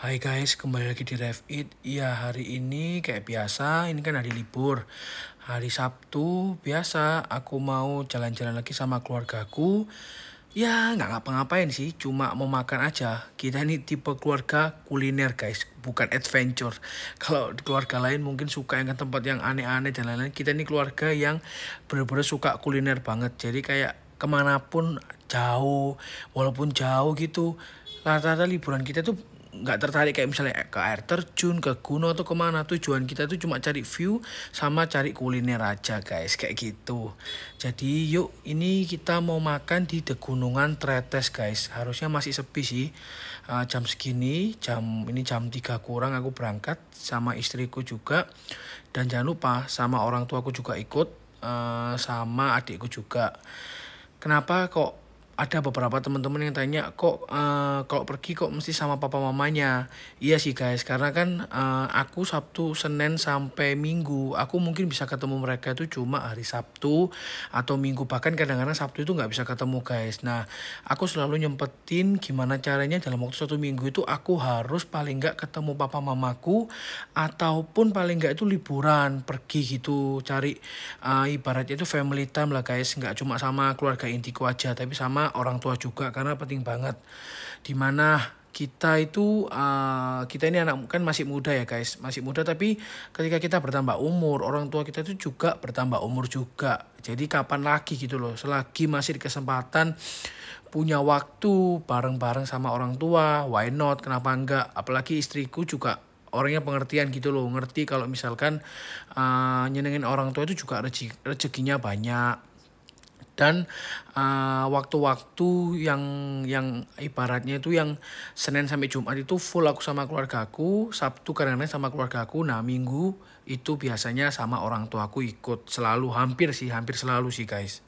Hai guys, kembali lagi di Rev It. Iya, hari ini kayak biasa, ini kan hari libur. Hari Sabtu, biasa aku mau jalan-jalan lagi sama keluargaku. Ya, nggak ngapa-ngapain sih, cuma mau makan aja. Kita ini tipe keluarga kuliner guys, bukan adventure. Kalau keluarga lain mungkin suka yang ke tempat yang aneh-aneh dan lain-lain. Kita ini keluarga yang bener-bener suka kuliner banget. Jadi kayak kemanapun jauh, walaupun jauh gitu, rata-rata liburan kita tuh nggak tertarik kayak misalnya ke air terjun ke gunung atau kemana tujuan kita tuh cuma cari view sama cari kuliner aja guys kayak gitu jadi yuk ini kita mau makan di degunungan tretes guys harusnya masih sepi sih uh, jam segini jam ini jam 3 kurang aku berangkat sama istriku juga dan jangan lupa sama orang tuaku juga ikut uh, sama adikku juga kenapa kok ada beberapa teman-teman yang tanya kok uh, kalau pergi kok mesti sama papa mamanya iya sih guys karena kan uh, aku Sabtu Senin sampai Minggu aku mungkin bisa ketemu mereka itu cuma hari Sabtu atau Minggu bahkan kadang-kadang Sabtu itu nggak bisa ketemu guys nah aku selalu nyempetin gimana caranya dalam waktu satu minggu itu aku harus paling nggak ketemu papa mamaku ataupun paling nggak itu liburan pergi gitu cari uh, ibaratnya itu family time lah guys nggak cuma sama keluarga intiku aja tapi sama orang tua juga karena penting banget dimana kita itu uh, kita ini anak kan masih muda ya guys masih muda tapi ketika kita bertambah umur orang tua kita itu juga bertambah umur juga jadi kapan lagi gitu loh selagi masih di kesempatan punya waktu bareng-bareng sama orang tua why not kenapa enggak apalagi istriku juga orangnya pengertian gitu loh ngerti kalau misalkan uh, nyenengin orang tua itu juga rezekinya banyak dan waktu eh, waktu-waktu yang yang ibaratnya itu yang Senin sampai Jumat itu full aku sama keluarga aku, Sabtu kadang sama keluarga aku, nah Minggu itu biasanya sama orang tua aku ikut selalu hampir sih hampir selalu sih guys.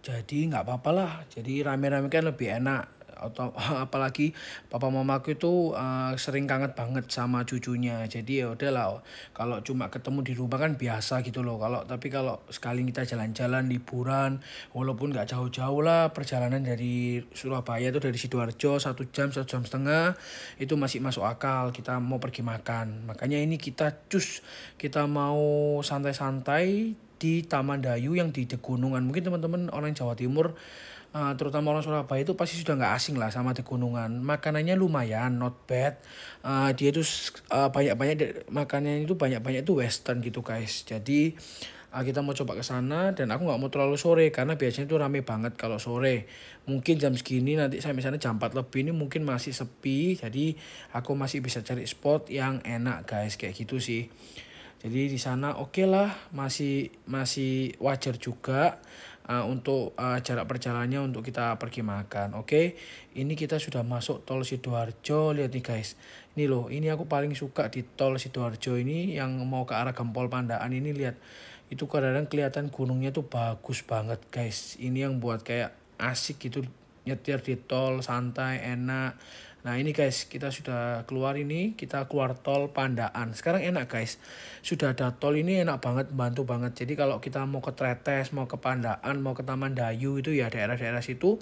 Jadi nggak apa-apalah, jadi rame-rame kan lebih enak atau apalagi papa mamaku itu uh, sering kangen banget sama cucunya jadi ya udah lah kalau cuma ketemu di rumah kan biasa gitu loh kalau tapi kalau sekali kita jalan-jalan liburan walaupun nggak jauh-jauh lah perjalanan dari Surabaya itu dari sidoarjo satu jam satu jam setengah itu masih masuk akal kita mau pergi makan makanya ini kita cus kita mau santai-santai di Taman Dayu yang di Degunungan mungkin teman-teman orang Jawa Timur uh, terutama orang Surabaya itu pasti sudah nggak asing lah sama gunungan makanannya lumayan not bad uh, dia itu uh, eh, banyak banyak makanannya itu banyak banyak itu western gitu guys jadi uh, kita mau coba ke sana dan aku nggak mau terlalu sore karena biasanya itu rame banget kalau sore mungkin jam segini nanti saya misalnya jam 4 lebih ini mungkin masih sepi jadi aku masih bisa cari spot yang enak guys kayak gitu sih jadi di sana oke okay lah masih masih wajar juga uh, untuk uh, jarak perjalanannya untuk kita pergi makan. Oke, okay? ini kita sudah masuk tol Sidoarjo. Lihat nih guys, ini loh, ini aku paling suka di tol Sidoarjo ini yang mau ke arah Gempol Pandaan ini lihat itu kadang-kadang kelihatan gunungnya tuh bagus banget guys. Ini yang buat kayak asik gitu nyetir di tol santai enak Nah ini guys, kita sudah keluar ini, kita keluar tol Pandaan. Sekarang enak guys, sudah ada tol ini enak banget, bantu banget. Jadi kalau kita mau ke Tretes, mau ke Pandaan, mau ke Taman Dayu itu ya daerah-daerah situ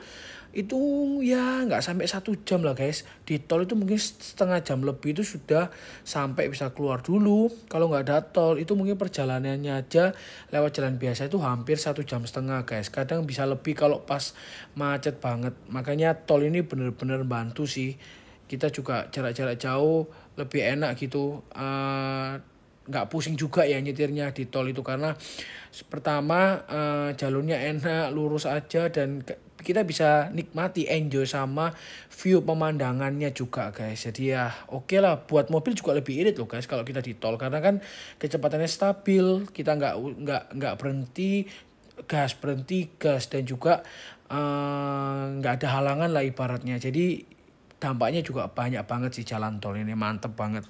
itu ya nggak sampai satu jam lah guys di tol itu mungkin setengah jam lebih itu sudah sampai bisa keluar dulu kalau nggak ada tol itu mungkin perjalanannya aja lewat jalan biasa itu hampir satu jam setengah guys kadang bisa lebih kalau pas macet banget makanya tol ini bener-bener bantu sih kita juga jarak-jarak jauh lebih enak gitu uh, nggak pusing juga ya nyetirnya di tol itu karena pertama uh, jalurnya enak lurus aja dan kita bisa nikmati enjoy sama view pemandangannya juga guys jadi ya oke okay lah buat mobil juga lebih irit loh guys kalau kita di tol karena kan kecepatannya stabil kita nggak nggak nggak berhenti gas berhenti gas dan juga eh, nggak uh, ada halangan lah ibaratnya jadi dampaknya juga banyak banget sih jalan tol ini mantep banget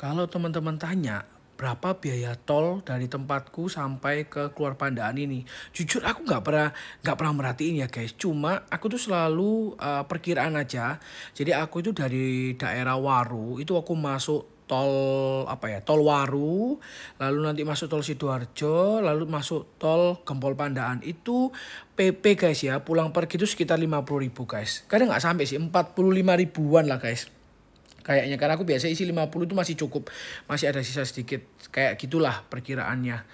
kalau teman-teman tanya berapa biaya tol dari tempatku sampai ke keluar pandaan ini jujur aku nggak pernah nggak pernah merhatiin ya guys cuma aku tuh selalu uh, perkiraan aja jadi aku itu dari daerah Waru itu aku masuk tol apa ya tol Waru lalu nanti masuk tol sidoarjo lalu masuk tol Gempol Pandaan itu PP guys ya pulang pergi itu sekitar puluh ribu guys kadang nggak sampai sih 45 ribuan lah guys kayaknya karena aku biasa isi 50 itu masih cukup masih ada sisa sedikit kayak gitulah perkiraannya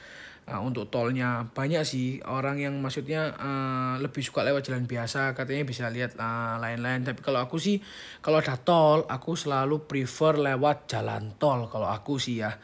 uh, untuk tolnya banyak sih orang yang maksudnya uh, lebih suka lewat jalan biasa katanya bisa lihat eh, lain-lain uh, tapi kalau aku sih kalau ada tol aku selalu prefer lewat jalan tol kalau aku sih ya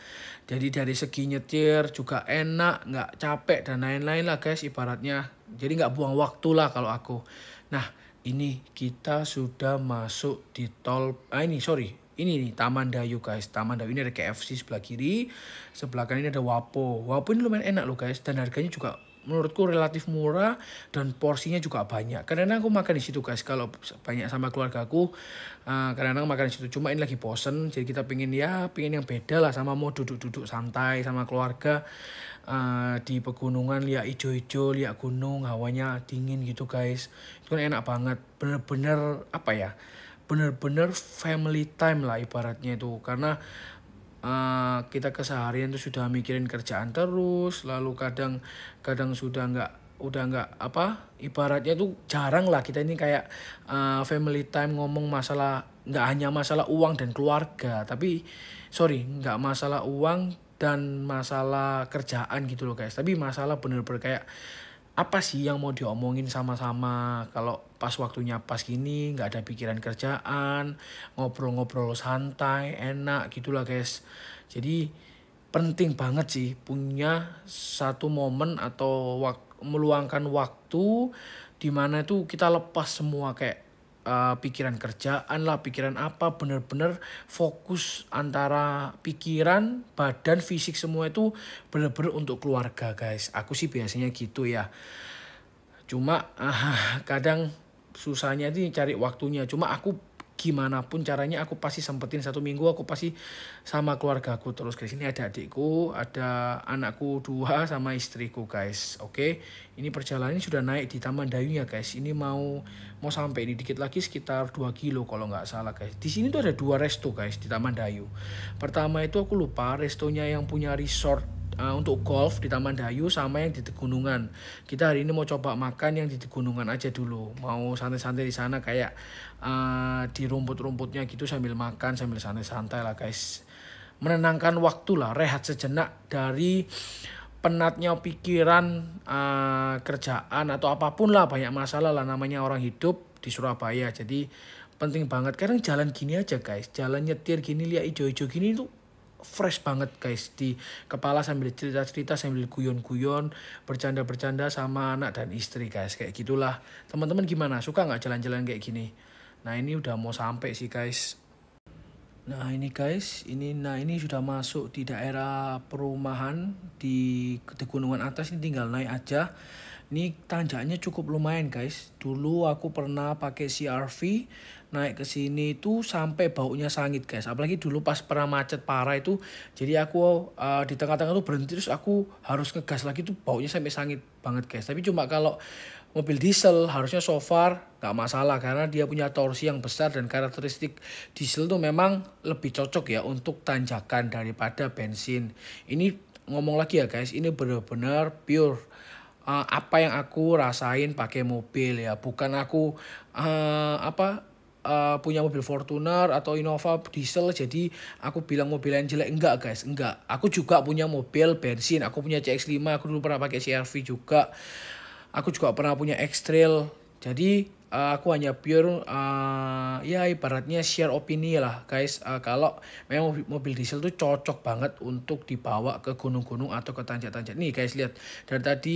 jadi dari segi nyetir juga enak nggak capek dan lain-lain lah guys ibaratnya jadi nggak buang waktu lah kalau aku nah ini kita sudah masuk di tol ah ini sorry ini nih Taman Dayu guys Taman Dayu ini ada KFC sebelah kiri sebelah kanan ini ada Wapo Wapo ini lumayan enak loh guys dan harganya juga menurutku relatif murah dan porsinya juga banyak. Karena aku makan di situ guys kalau banyak sama keluarga aku. Uh, karena aku makan di situ cuma ini lagi bosen jadi kita pingin ya pingin yang beda lah sama mau duduk-duduk santai sama keluarga uh, di pegunungan lihat ijo-ijo lihat gunung hawanya dingin gitu guys itu kan enak banget bener-bener apa ya bener-bener family time lah ibaratnya itu karena uh, kita keseharian tuh sudah mikirin kerjaan terus lalu kadang kadang sudah nggak udah nggak apa ibaratnya tuh jarang lah kita ini kayak uh, family time ngomong masalah nggak hanya masalah uang dan keluarga tapi sorry nggak masalah uang dan masalah kerjaan gitu loh guys tapi masalah bener-bener kayak apa sih yang mau diomongin sama-sama kalau pas waktunya pas gini nggak ada pikiran kerjaan ngobrol-ngobrol santai enak gitulah guys jadi penting banget sih punya satu momen atau wak meluangkan waktu di mana itu kita lepas semua kayak Eh, pikiran kerjaan lah, pikiran apa, bener-bener fokus antara pikiran, badan, fisik semua itu bener-bener untuk keluarga guys. Aku sih biasanya gitu ya. Cuma uh, kadang susahnya itu cari waktunya. Cuma aku gimana pun caranya aku pasti sempetin satu minggu aku pasti sama keluarga aku terus guys ini ada adikku ada anakku dua sama istriku guys oke okay? ini perjalanannya sudah naik di Taman Dayunya guys ini mau mau sampai ini dikit lagi sekitar 2 kilo kalau nggak salah guys di sini tuh ada dua resto guys di Taman Dayu pertama itu aku lupa restonya yang punya resort Ah, untuk golf di Taman Dayu sama yang di Tegunungan. Kita hari ini mau coba makan yang di Tegunungan aja dulu. Mau santai-santai di sana kayak uh, di rumput-rumputnya gitu sambil makan sambil santai-santai lah guys. Menenangkan waktu lah, rehat sejenak dari penatnya pikiran uh, kerjaan atau apapun lah banyak masalah lah namanya orang hidup di Surabaya. Jadi penting banget kadang jalan gini aja guys jalan nyetir gini lihat hijau-hijau gini tuh fresh banget guys di kepala sambil cerita-cerita sambil guyon-guyon bercanda-bercanda sama anak dan istri guys kayak gitulah teman-teman gimana suka nggak jalan-jalan kayak gini nah ini udah mau sampai sih guys Nah ini guys, ini nah ini sudah masuk di daerah perumahan di gunungan Atas ini tinggal naik aja. Ini tanjakannya cukup lumayan guys. Dulu aku pernah pakai CRV naik ke sini itu sampai baunya sangit guys. Apalagi dulu pas pernah macet parah itu jadi aku uh, di tengah-tengah tuh berhenti terus aku harus ngegas lagi tuh baunya sampai sangit banget guys. Tapi cuma kalau mobil diesel harusnya so far gak masalah karena dia punya torsi yang besar dan karakteristik diesel tuh memang lebih cocok ya untuk tanjakan daripada bensin. Ini ngomong lagi ya guys, ini benar-benar pure uh, apa yang aku rasain pakai mobil ya bukan aku uh, apa uh, punya mobil Fortuner atau Innova diesel jadi aku bilang mobil yang jelek enggak guys enggak aku juga punya mobil bensin aku punya CX5 aku dulu pernah pakai CRV juga aku juga pernah punya X-Trail jadi uh, aku hanya pure uh, ya ibaratnya share opini lah guys uh, kalau memang mobil, diesel tuh cocok banget untuk dibawa ke gunung-gunung atau ke tanjak-tanjak nih guys lihat dari tadi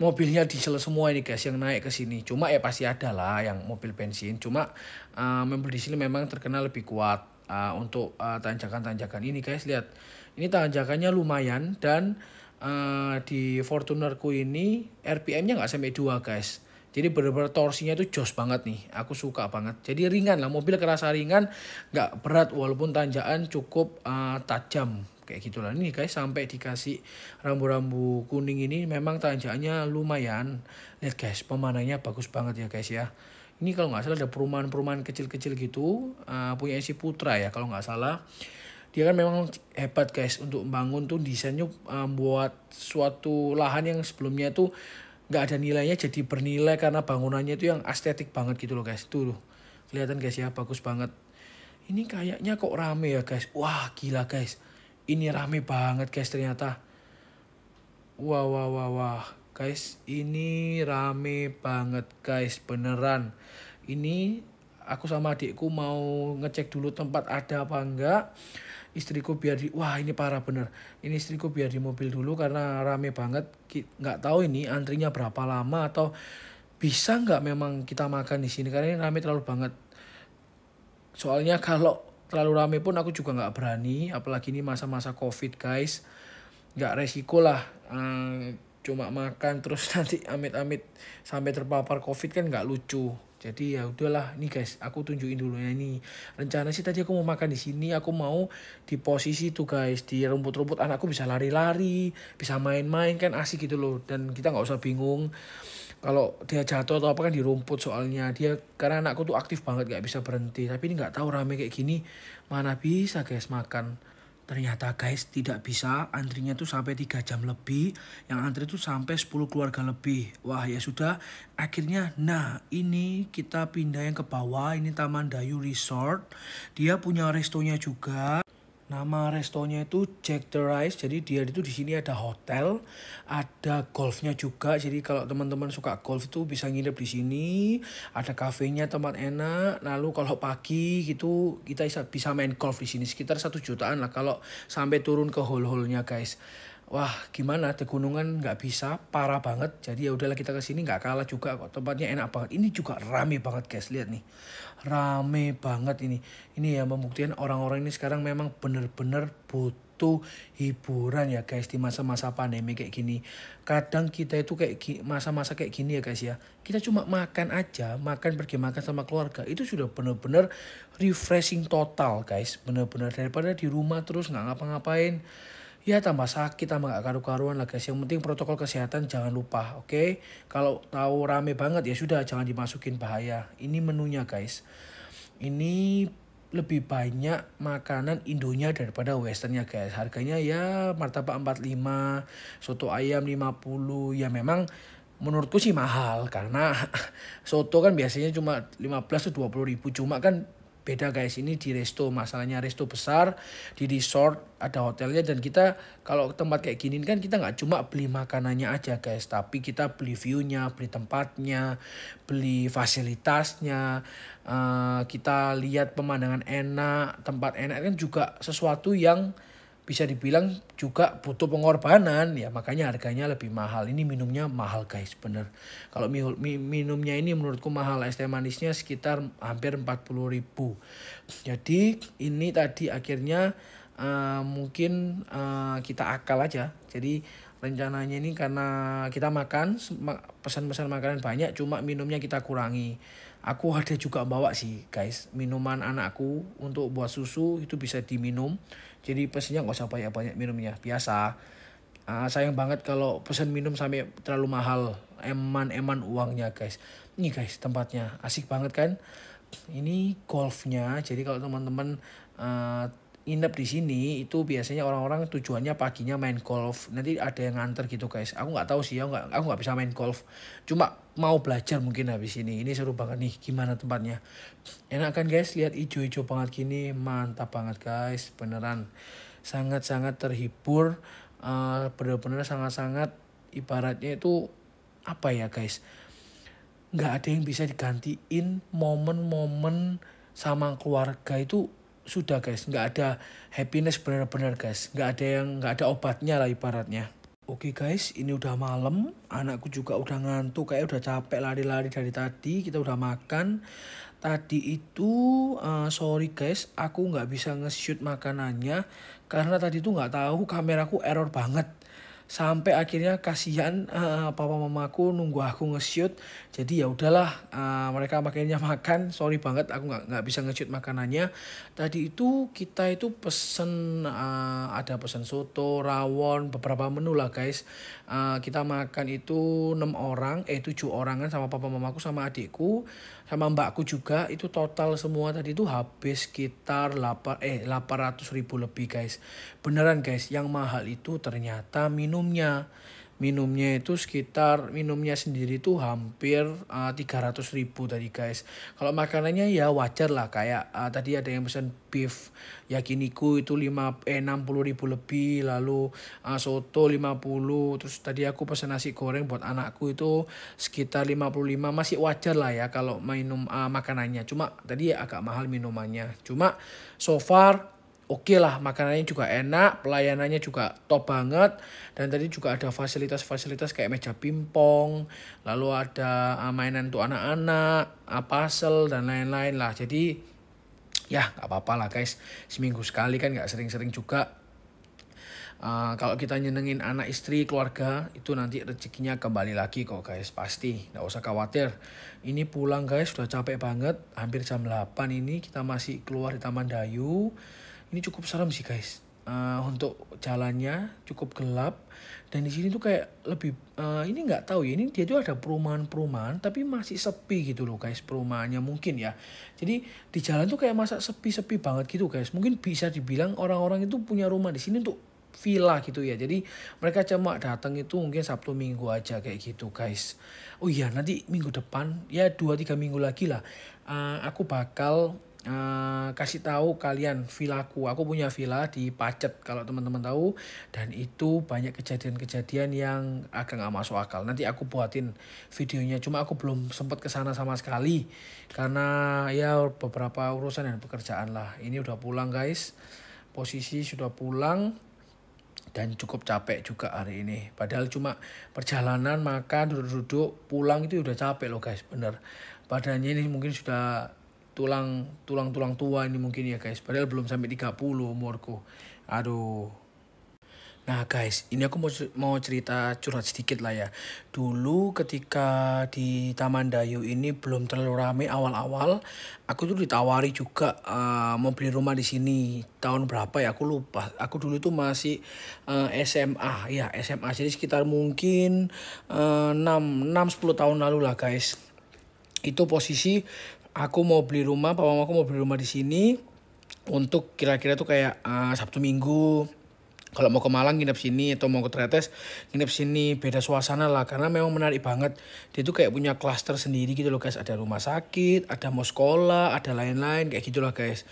mobilnya diesel semua ini guys yang naik ke sini cuma ya pasti ada lah yang mobil bensin cuma uh, mobil diesel memang terkenal lebih kuat uh, untuk tanjakan-tanjakan uh, ini guys lihat ini tanjakannya lumayan dan uh, di Fortunerku ini RPM-nya nggak sampai dua guys jadi benar-benar torsinya tuh jos banget nih. Aku suka banget. Jadi ringan lah mobil kerasa ringan, nggak berat walaupun tanjakan cukup uh, tajam kayak gitulah. Ini guys sampai dikasih rambu-rambu kuning ini memang tanjakannya lumayan. Lihat guys, pemandangannya bagus banget ya guys ya. Ini kalau nggak salah ada perumahan-perumahan kecil-kecil gitu uh, punya si Putra ya kalau nggak salah dia kan memang hebat guys untuk membangun tuh desainnya uh, buat suatu lahan yang sebelumnya tuh nggak ada nilainya jadi bernilai karena bangunannya itu yang estetik banget gitu loh guys tuh kelihatan guys ya bagus banget ini kayaknya kok rame ya guys wah gila guys ini rame banget guys ternyata wah wah wah wah guys ini rame banget guys beneran ini aku sama adikku mau ngecek dulu tempat ada apa enggak istriku biar di wah ini parah bener ini istriku biar di mobil dulu karena rame banget nggak tahu ini antrinya berapa lama atau bisa nggak memang kita makan di sini karena ini rame terlalu banget soalnya kalau terlalu rame pun aku juga nggak berani apalagi ini masa-masa covid guys nggak resiko lah eh, cuma makan terus nanti amit-amit sampai terpapar covid kan nggak lucu jadi ya udahlah nih guys, aku tunjukin dulu ya ini Rencana sih tadi aku mau makan di sini, aku mau di posisi tuh guys, di rumput-rumput anakku bisa lari-lari, bisa main-main kan asik gitu loh. Dan kita nggak usah bingung kalau dia jatuh atau apa kan di rumput soalnya dia karena anakku tuh aktif banget gak bisa berhenti. Tapi ini nggak tahu rame kayak gini mana bisa guys makan. Ternyata guys tidak bisa antrinya tuh sampai 3 jam lebih Yang antri tuh sampai 10 keluarga lebih Wah ya sudah akhirnya nah ini kita pindah yang ke bawah Ini Taman Dayu Resort Dia punya restonya juga Nama restonya itu Jack the Rice. Jadi dia itu di sini ada hotel, ada golfnya juga. Jadi kalau teman-teman suka golf itu bisa nginep di sini. Ada kafenya tempat enak. Lalu kalau pagi gitu kita bisa main golf di sini sekitar satu jutaan lah kalau sampai turun ke hole hole guys wah gimana Tegunungan nggak bisa parah banget jadi ya udahlah kita sini nggak kalah juga kok tempatnya enak banget ini juga rame banget guys lihat nih rame banget ini ini ya pembuktian orang-orang ini sekarang memang bener-bener butuh hiburan ya guys di masa-masa pandemi kayak gini kadang kita itu kayak masa-masa kayak gini ya guys ya kita cuma makan aja makan pergi makan sama keluarga itu sudah bener-bener refreshing total guys bener-bener daripada di rumah terus nggak ngapa-ngapain ya tambah sakit tambah gak karu-karuan lah guys yang penting protokol kesehatan jangan lupa oke okay? kalau tahu rame banget ya sudah jangan dimasukin bahaya ini menunya guys ini lebih banyak makanan Indonya daripada westernnya guys harganya ya martabak 45 soto ayam 50 ya memang menurutku sih mahal karena soto kan biasanya cuma 15 tuh 20 ribu cuma kan beda guys ini di resto masalahnya resto besar di resort ada hotelnya dan kita kalau tempat kayak gini kan kita nggak cuma beli makanannya aja guys tapi kita beli viewnya beli tempatnya beli fasilitasnya uh, kita lihat pemandangan enak tempat enak kan juga sesuatu yang bisa dibilang juga butuh pengorbanan ya makanya harganya lebih mahal ini minumnya mahal guys bener kalau minumnya ini menurutku mahal es teh manisnya sekitar hampir 40 ribu jadi ini tadi akhirnya uh, mungkin uh, kita akal aja jadi rencananya ini karena kita makan pesan-pesan makanan banyak cuma minumnya kita kurangi aku ada juga bawa sih guys minuman anakku untuk buat susu itu bisa diminum jadi pesennya nggak usah banyak-banyak minumnya, biasa. Uh, sayang banget kalau pesen minum sampai terlalu mahal. Eman-eman uangnya guys. Ini guys tempatnya, asik banget kan? Ini golfnya, jadi kalau teman-teman uh, inap di sini itu biasanya orang-orang tujuannya paginya main golf nanti ada yang nganter gitu guys aku nggak tahu sih aku nggak aku nggak bisa main golf cuma mau belajar mungkin habis ini ini seru banget nih gimana tempatnya enak kan guys lihat ijo-ijo banget gini mantap banget guys beneran sangat-sangat terhibur uh, bener-bener sangat-sangat ibaratnya itu apa ya guys nggak ada yang bisa digantiin momen-momen sama keluarga itu sudah guys nggak ada happiness benar-benar guys nggak ada yang nggak ada obatnya lah ibaratnya Oke okay guys, ini udah malam, anakku juga udah ngantuk, kayak udah capek lari-lari dari tadi, kita udah makan. Tadi itu, uh, sorry guys, aku nggak bisa nge-shoot makanannya, karena tadi tuh nggak tahu kameraku error banget sampai akhirnya kasihan uh, papa mamaku nunggu aku nge-shoot jadi ya udahlah uh, mereka makannya makan sorry banget aku nggak nggak bisa nge-shoot makanannya tadi itu kita itu pesen uh, ada pesen soto rawon beberapa menu lah guys uh, kita makan itu enam orang eh tujuh orangan sama papa mamaku sama adikku sama mbakku juga itu total semua tadi itu habis sekitar 8 eh 800 ribu lebih guys beneran guys yang mahal itu ternyata minumnya minumnya itu sekitar minumnya sendiri itu hampir uh, eh, 300 ribu tadi guys kalau makanannya ya wajar lah kayak uh, tadi ada yang pesan beef yakiniku itu lima eh puluh ribu lebih lalu uh, soto lima puluh terus tadi aku pesan nasi goreng buat anakku itu sekitar lima puluh lima masih wajar lah ya kalau minum uh, makanannya cuma tadi ya agak mahal minumannya cuma so far oke okay lah makanannya juga enak pelayanannya juga top banget dan tadi juga ada fasilitas-fasilitas kayak meja pingpong lalu ada eh, mainan untuk anak-anak eh, puzzle dan lain-lain lah jadi ya nggak apa apalah guys seminggu sekali kan gak sering-sering juga Uh, kalau kita nyenengin anak istri keluarga itu nanti rezekinya kembali lagi kok guys pasti nggak usah khawatir ini pulang guys sudah capek banget hampir jam 8 ini kita masih keluar di Taman Dayu ini cukup serem sih guys uh, untuk jalannya cukup gelap dan di sini tuh kayak lebih uh, ini nggak tahu ya ini dia tuh ada perumahan-perumahan tapi masih sepi gitu loh guys perumahannya mungkin ya jadi di jalan tuh kayak masa sepi-sepi banget gitu guys mungkin bisa dibilang orang-orang itu punya rumah di sini untuk villa gitu ya. Jadi mereka cuma datang itu mungkin Sabtu Minggu aja kayak gitu guys. Oh iya nanti minggu depan ya dua tiga minggu lagi lah. Uh, aku bakal Uh, kasih tahu kalian vilaku. Aku punya villa di Pacet kalau teman-teman tahu dan itu banyak kejadian-kejadian yang agak nggak masuk akal. Nanti aku buatin videonya. Cuma aku belum sempat ke sana sama sekali karena ya beberapa urusan dan pekerjaan lah. Ini udah pulang guys. Posisi sudah pulang dan cukup capek juga hari ini. Padahal cuma perjalanan makan duduk-duduk pulang itu udah capek loh guys, bener. Badannya ini mungkin sudah tulang tulang tulang tua ini mungkin ya guys padahal belum sampai 30 umurku aduh Nah guys, ini aku mau, mau cerita curhat sedikit lah ya. Dulu ketika di Taman Dayu ini belum terlalu ramai awal-awal, aku tuh ditawari juga uh, mau beli rumah di sini. Tahun berapa ya? Aku lupa. Aku dulu tuh masih uh, eh, SMA, ya SMA. Jadi sekitar mungkin uh, 6 6 10 tahun lalu lah guys. Itu posisi aku mau beli rumah, papa mama aku mau beli rumah di sini untuk kira-kira tuh kayak uh, Sabtu Minggu kalau mau ke Malang nginep sini atau mau ke Tretes nginep sini beda suasana lah karena memang menarik banget dia tuh kayak punya klaster sendiri gitu loh guys ada rumah sakit ada mau sekolah ada lain-lain kayak gitulah guys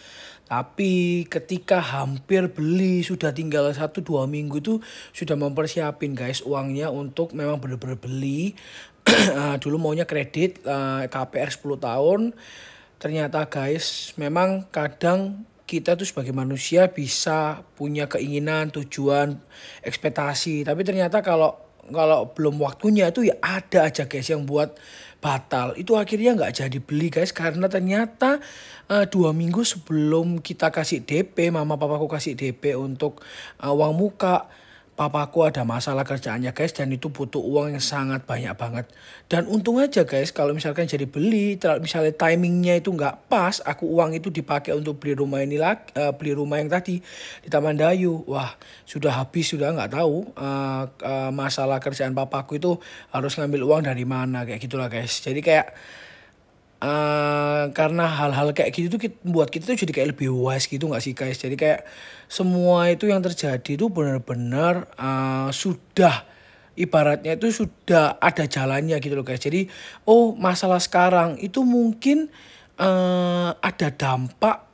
tapi ketika hampir beli sudah tinggal satu dua minggu tuh sudah mempersiapin guys uangnya untuk memang bener-bener beli Eh, dulu maunya kredit eh, KPR 10 tahun ternyata guys memang kadang kita tuh sebagai manusia bisa punya keinginan, tujuan, ekspektasi. Tapi ternyata kalau kalau belum waktunya itu ya ada aja guys yang buat batal. Itu akhirnya nggak jadi beli guys karena ternyata uh, dua minggu sebelum kita kasih DP, mama papaku kasih DP untuk uh, uang muka papaku ada masalah kerjaannya guys dan itu butuh uang yang sangat banyak banget. Dan untung aja guys kalau misalkan jadi beli, misalnya timingnya itu nggak pas, aku uang itu dipakai untuk beli rumah ini lagi, uh, eh, beli rumah yang tadi di Taman Dayu. Wah sudah habis sudah nggak tahu uh, uh, masalah kerjaan papaku itu harus ngambil uang dari mana kayak gitulah guys. Jadi kayak uh, karena hal-hal kayak gitu tuh buat kita tuh jadi kayak lebih wise gitu nggak sih guys jadi kayak semua itu yang terjadi tuh benar-benar uh, sudah ibaratnya itu sudah ada jalannya gitu loh guys jadi oh masalah sekarang itu mungkin uh, ada dampak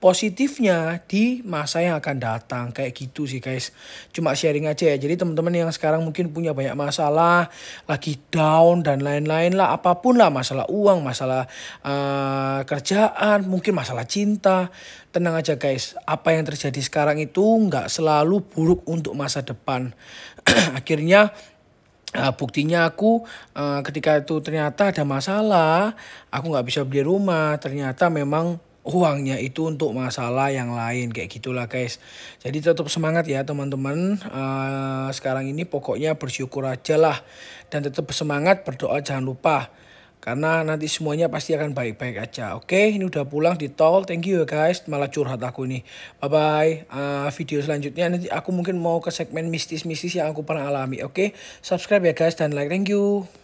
positifnya di masa yang akan datang kayak gitu sih guys cuma sharing aja ya jadi teman-teman yang sekarang mungkin punya banyak masalah lagi down dan lain-lain lah apapun lah masalah uang masalah uh, kerjaan mungkin masalah cinta tenang aja guys apa yang terjadi sekarang itu nggak selalu buruk untuk masa depan akhirnya Uh, buktinya aku uh, ketika itu ternyata ada masalah, aku nggak bisa beli rumah. Ternyata memang uangnya itu untuk masalah yang lain kayak gitulah guys jadi tetap semangat ya teman-teman uh, sekarang ini pokoknya bersyukur aja lah dan tetap semangat berdoa jangan lupa karena nanti semuanya pasti akan baik-baik aja oke ini udah pulang di tol thank you ya, guys malah curhat aku nih. bye bye uh, eh, video selanjutnya nanti aku mungkin mau ke segmen mistis-mistis yang aku pernah alami oke subscribe ya guys dan like thank you